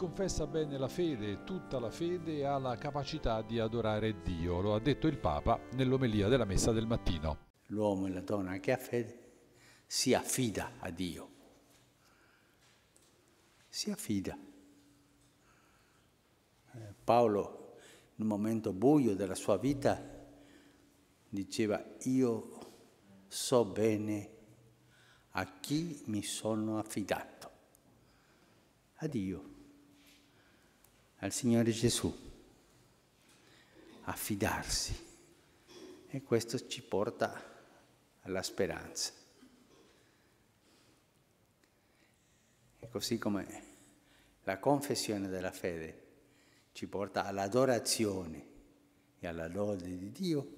confessa bene la fede, tutta la fede, ha la capacità di adorare Dio, lo ha detto il Papa nell'omelia della messa del mattino. L'uomo e la donna che ha fede si affida a Dio, si affida. Eh, Paolo, in un momento buio della sua vita, diceva io so bene a chi mi sono affidato, a Dio al Signore Gesù, affidarsi. E questo ci porta alla speranza. E così come la confessione della fede ci porta all'adorazione e alla lode di Dio,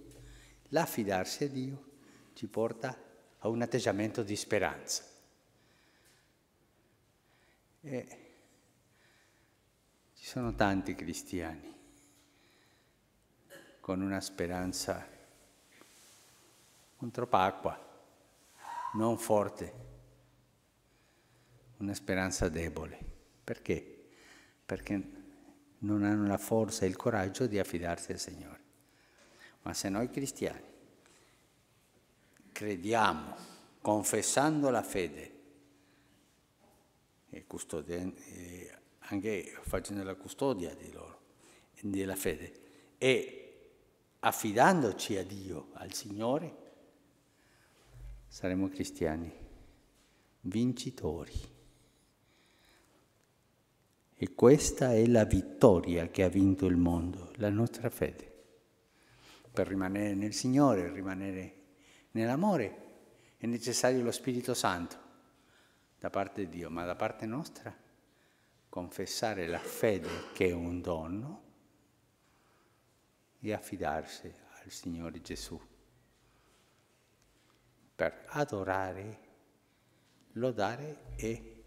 l'affidarsi a Dio ci porta a un atteggiamento di speranza. E sono tanti cristiani con una speranza un troppa acqua, non forte, una speranza debole. Perché? Perché non hanno la forza e il coraggio di affidarsi al Signore. Ma se noi cristiani crediamo, confessando la fede e custodendo anche facendo la custodia di loro, della fede, e affidandoci a Dio, al Signore, saremo cristiani, vincitori. E questa è la vittoria che ha vinto il mondo, la nostra fede. Per rimanere nel Signore, rimanere nell'amore, è necessario lo Spirito Santo da parte di Dio, ma da parte nostra confessare la fede che è un dono e affidarsi al Signore Gesù per adorare, lodare e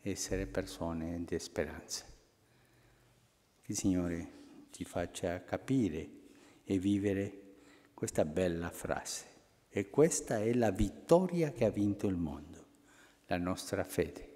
essere persone di speranza. il Signore ci faccia capire e vivere questa bella frase. E questa è la vittoria che ha vinto il mondo, la nostra fede.